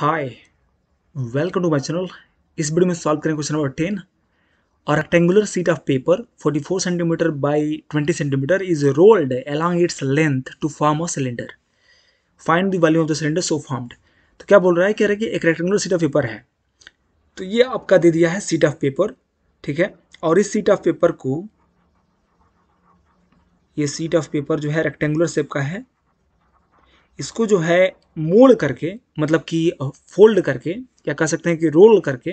hi welcome to my channel इस video में solve करें क्वेश्चन नंबर टेन और rectangular sheet of paper 44 centimetre by 20 centimetre is rolled along its length to form a cylinder find the volume of the cylinder so formed तो क्या बोल रहा है कह रहा है कि एक रेक्टेंगुलर सीट ऑफ पेपर है तो ये आपका दे दिया है सीट ऑफ पेपर ठीक है और इस सीट ऑफ पेपर को ये सीट ऑफ पेपर जो है रेक्टेंगुलर शेप का है इसको जो है मोड़ करके मतलब कि फोल्ड करके या कह सकते हैं कि रोल करके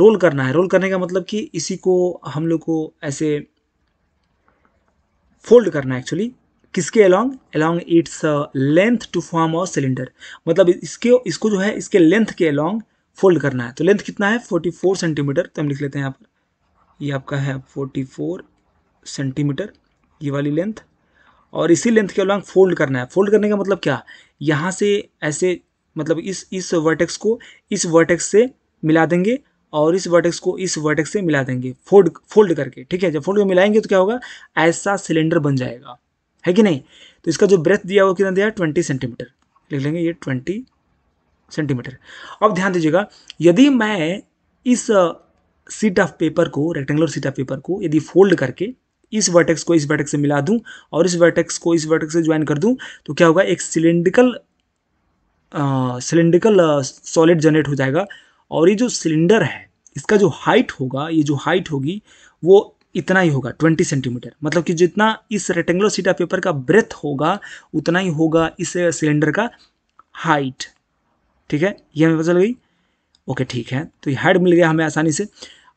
रोल करना है रोल करने का मतलब कि इसी को हम लोग को ऐसे फोल्ड करना है एक्चुअली किसके along along its length to form a cylinder मतलब इसके इसको जो है इसके लेंथ के अलॉन्ग फोल्ड करना है तो लेंथ कितना है 44 सेंटीमीटर तो हम लिख लेते हैं यहाँ पर ये आपका है 44 सेंटीमीटर ये वाली लेंथ और इसी लेंथ के अलॉन्ग फोल्ड करना है फोल्ड करने का मतलब क्या यहाँ से ऐसे मतलब इस इस वर्टेक्स को इस वर्टेक्स से मिला देंगे और इस वर्टेक्स को इस वर्टेक्स से मिला देंगे फोल्ड फोल्ड करके ठीक है जब फोल्ड में मिलाएंगे तो क्या होगा ऐसा सिलेंडर बन जाएगा है कि नहीं तो इसका जो ब्रेथ दिया हुआ कितना दिया ट्वेंटी सेंटीमीटर लिख लेंगे ये ट्वेंटी सेंटीमीटर अब ध्यान दीजिएगा यदि मैं इस सीट ऑफ पेपर को रेक्टेंगुलर सीट ऑफ पेपर को यदि फोल्ड करके इस वर्टेक्स को इस वर्टेक्स से मिला दूं और इस वर्टेक्स को इस वर्टेक्स से ज्वाइन कर दूं तो क्या होगा एक सिलेंड्रिकल सिलेंड्रिकल सॉलिड जनरेट हो जाएगा और ये जो सिलेंडर है इसका जो हाइट होगा ये जो हाइट होगी वो इतना ही होगा 20 सेंटीमीटर मतलब कि जितना इस रेक्टेंगुलर सीटा पेपर का ब्रेथ होगा उतना ही होगा इस सिलेंडर का हाइट ठीक है ये हमें पता चल गई ओके ठीक है तो ये हाइट मिल गया हमें आसानी से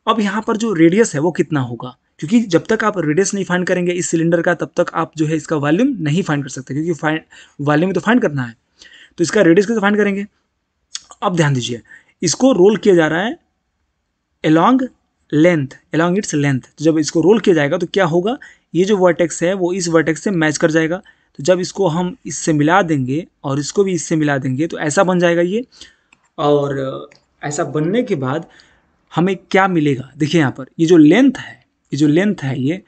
अब यहाँ पर जो रेडियस है वो कितना होगा क्योंकि जब तक आप रेडियस नहीं फाइंड करेंगे इस सिलेंडर का तब तक आप जो है इसका वॉल्यूम नहीं फाइंड कर सकते क्योंकि फाइंड वॉल्यूम तो फाइंड करना है तो इसका रेडियस कैसे फाइंड करेंगे अब ध्यान दीजिए इसको रोल किया जा रहा है along length along its length तो जब इसको रोल किया जाएगा तो क्या होगा ये जो वर्टेक्स है वो इस वर्टेक्स से मैच कर जाएगा तो जब इसको हम इससे मिला देंगे और इसको भी इससे मिला देंगे तो ऐसा बन जाएगा ये और ऐसा बनने के बाद हमें क्या मिलेगा देखिए यहाँ पर ये जो लेंथ है ये जो लेंथ है ये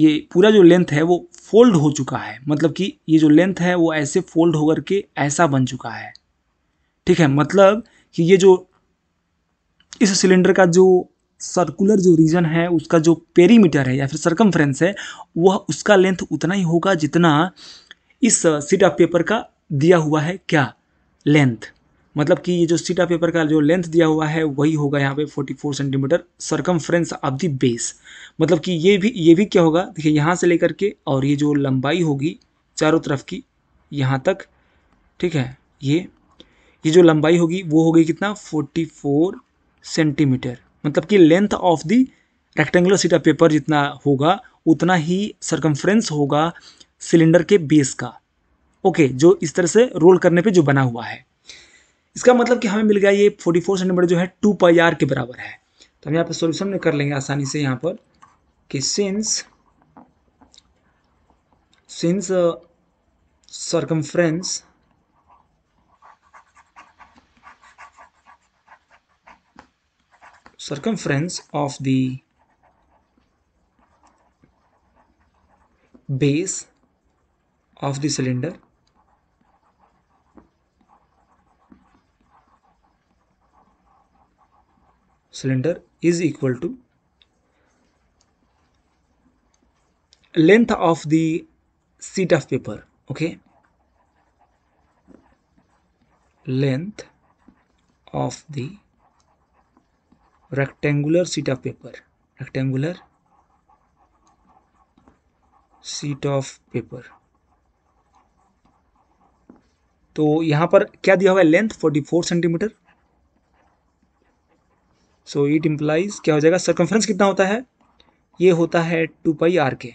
ये पूरा जो लेंथ है वो फोल्ड हो चुका है मतलब कि ये जो लेंथ है वो ऐसे फोल्ड होकर के ऐसा बन चुका है ठीक है मतलब कि ये जो इस सिलेंडर का जो सर्कुलर जो रीजन है उसका जो पेरीमीटर है या फिर सरकमफ्रेंस है वह उसका लेंथ उतना ही होगा जितना इस सीट ऑफ पेपर का दिया हुआ है क्या लेंथ मतलब कि ये जो सीटा पेपर का जो लेंथ दिया हुआ है वही होगा यहाँ पे 44 centimetre circumference of the base मतलब कि ये भी ये भी क्या होगा देखिए यहाँ से लेकर के और ये जो लंबाई होगी चारों तरफ की यहाँ तक ठीक है ये ये जो लंबाई होगी वो होगी कितना 44 सेंटीमीटर मतलब कि length of the rectangular sheet paper जितना होगा उतना ही सरकमफ्रेंस होगा सिलेंडर के बेस का ओके जो इस तरह से रोल करने पे जो बना हुआ है इसका मतलब कि हमें मिल गया ये फोर्टी फोर सेंटीमीटर जो है टू पाई आर के बराबर है तो हम यहाँ पर सोल्यूशन कर लेंगे आसानी से यहाँ पर कि since since uh, circumference circumference of the base of the cylinder cylinder is equal to length of the sheet of paper okay length of the rectangular sheet of paper rectangular sheet of paper तो यहाँ पर क्या दिया हुआ है length 44 सेंटीमीटर so it implies क्या हो जाएगा सरकमफ्रेंस कितना होता है ये होता है टू पाई आर के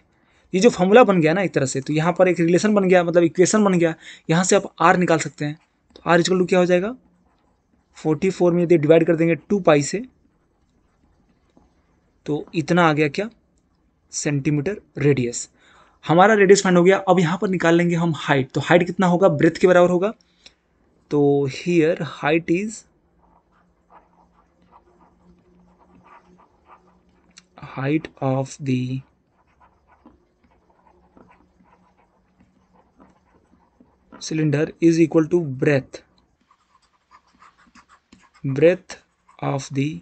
ये जो फॉर्मूला बन गया ना एक तरह से तो यहाँ पर एक रिलेशन बन गया मतलब इक्वेशन बन गया यहाँ से आप आर निकाल सकते हैं तो आर इजकल टू क्या हो जाएगा फोर्टी फोर में यदि डिवाइड कर देंगे टू पाई से तो इतना आ गया क्या सेंटीमीटर रेडियस हमारा रेडियस फाइंड हो गया अब यहाँ पर निकाल लेंगे हम हाइट तो हाइट कितना होगा ब्रेथ के बराबर होगा तो here height is height of the cylinder is equal to breadth breadth of the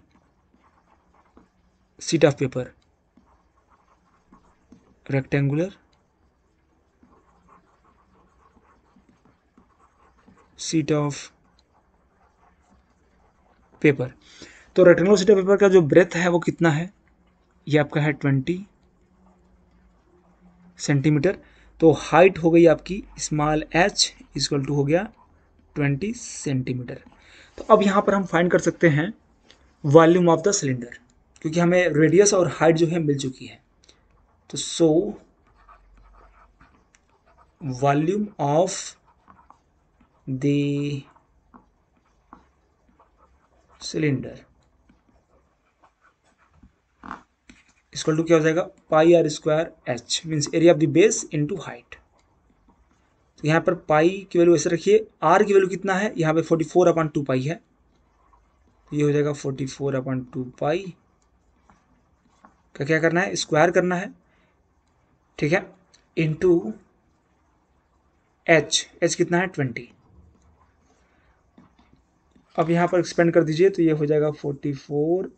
sheet of paper rectangular sheet of paper तो रेक्टेंगुलर सीट ऑफ पेपर का जो ब्रेथ है वो कितना है ये आपका है ट्वेंटी सेंटीमीटर तो हाइट हो गई आपकी स्मॉल एच इजल टू हो गया ट्वेंटी सेंटीमीटर तो अब यहाँ पर हम फाइंड कर सकते हैं वॉल्यूम ऑफ द सिलेंडर क्योंकि हमें रेडियस और हाइट जो है मिल चुकी है तो so volume of the cylinder is equal to क्या हो जाएगा pi r square h means area of the base into height तो यहाँ पर पाई की वैल्यू ऐसे रखिए आर की वैल्यू कितना है यहाँ पे forty four upon two pi है ये हो जाएगा forty four upon two pi का क्या करना है स्क्वायर करना है ठीक है इन टू एच एच कितना है ट्वेंटी अब यहाँ पर एक्सपेंड कर दीजिए तो ये हो जाएगा forty four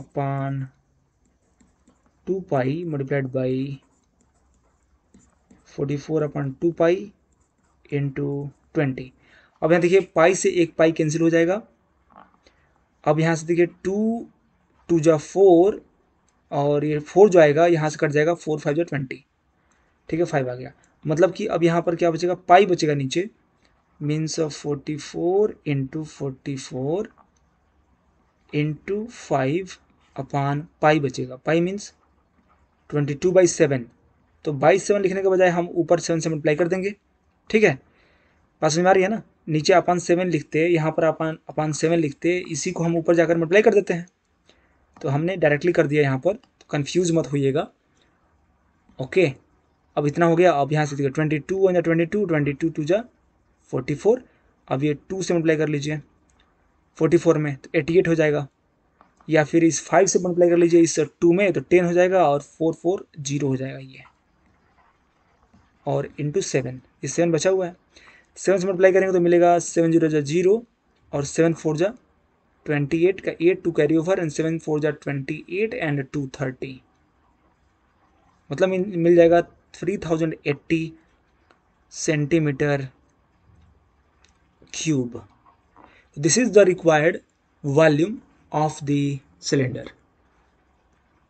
upon two pi multiplied by forty four upon two pi into twenty अब यहाँ देखिए पाई से एक पाई कैंसिल हो जाएगा अब यहाँ से देखिए टू टू जा फोर और ये फोर जो आएगा यहाँ से कट जाएगा फोर फाइव जो ट्वेंटी ठीक है फाइव आ गया मतलब कि अब यहाँ पर क्या बचेगा पाई बचेगा नीचे means of forty four into forty four into five upon pi बचेगा pi means twenty two by seven तो बाई सेवन लिखने के बजाय हम ऊपर सेवन से मल्टीप्लाई कर देंगे ठीक है बात समझ में आ रही है ना नीचे अपान सेवन लिखते यहाँ पर अपान अपान सेवन लिखते इसी को हम ऊपर जाकर मल्टीप्लाई कर देते हैं तो हमने डायरेक्टली कर दिया यहाँ पर तो कन्फ्यूज़ मत होइएगा ओके अब इतना हो गया अब यहाँ से देखिए ट्वेंटी टू वन या twenty two twenty two two जा फोर्टी फोर अब ये टू से मल्टीप्लाई कर लीजिए फोर्टी फोर में तो एटी एट हो जाएगा या फिर इस फाइव से मल्टीप्लाई कर लीजिए इस टू में तो टेन हो जाएगा और फोर फोर जीरो हो जाएगा ये और इंटू सेवन ये सेवन बचा हुआ है सेवन से मल्टीप्लाई करेंगे तो मिलेगा सेवन जीरो जा जीरो और सेवन फोर जा ट्वेंटी एट का eight two carry over and seven four जा twenty eight and two thirty मतलब मिल जाएगा three thousand eighty centimetre cube this is the required volume of the cylinder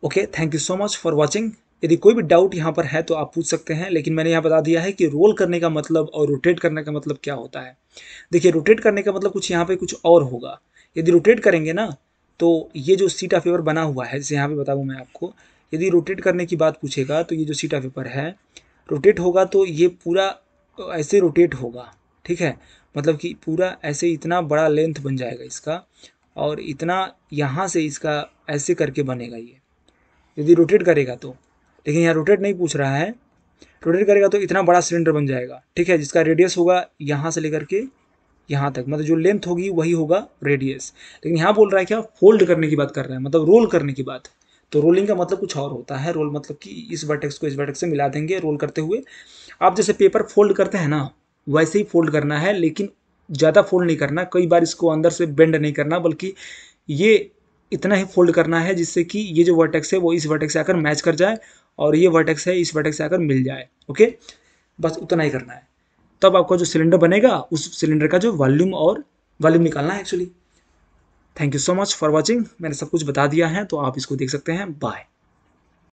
okay thank you so much for watching यदि कोई भी doubt यहाँ पर है तो आप पूछ सकते हैं लेकिन मैंने यहाँ बता दिया है कि रोल करने का मतलब और रोटेट करने का मतलब क्या होता है देखिए रोटेट करने का मतलब कुछ यहाँ पे कुछ और होगा यदि रोटेट करेंगे ना तो ये जो सीट ऑफ पेपर बना हुआ है जैसे यहाँ पे बताऊँ मैं आपको यदि रोटेट करने की बात पूछेगा तो ये जो सीट ऑफ पेपर है रोटेट होगा तो ये पूरा ऐसे रोटेट होगा ठीक है मतलब कि पूरा ऐसे इतना बड़ा लेंथ बन जाएगा इसका और इतना यहाँ से इसका ऐसे करके बनेगा ये यदि रोटेट करेगा तो लेकिन यहाँ रोटेट नहीं पूछ रहा है रोटेट करेगा तो इतना बड़ा सिलेंडर बन जाएगा ठीक है जिसका रेडियस होगा यहाँ से लेकर के यहाँ तक मतलब जो लेंथ होगी वही होगा रेडियस लेकिन यहाँ बोल रहा है क्या फोल्ड करने की बात कर रहा है मतलब रोल करने की बात तो रोलिंग का मतलब कुछ और होता है रोल मतलब कि इस वर्टेक्स को इस वर्टेक्स से मिला देंगे रोल करते हुए आप जैसे पेपर फोल्ड करते हैं ना वैसे ही फोल्ड करना है लेकिन ज़्यादा फोल्ड नहीं करना कई बार इसको अंदर से बेंड नहीं करना बल्कि ये इतना ही फोल्ड करना है जिससे कि ये जो वर्टेक्स है वो इस वर्टेक्स से आकर मैच कर जाए और ये वर्टेक्स है इस वर्टेक्स से आकर मिल जाए ओके बस उतना ही करना है तब आपका जो सिलेंडर बनेगा उस सिलेंडर का जो वॉल्यूम और वॉल्यूम निकालना है actually thank you so much for watching मैंने सब कुछ बता दिया है तो आप इसको देख सकते हैं बाय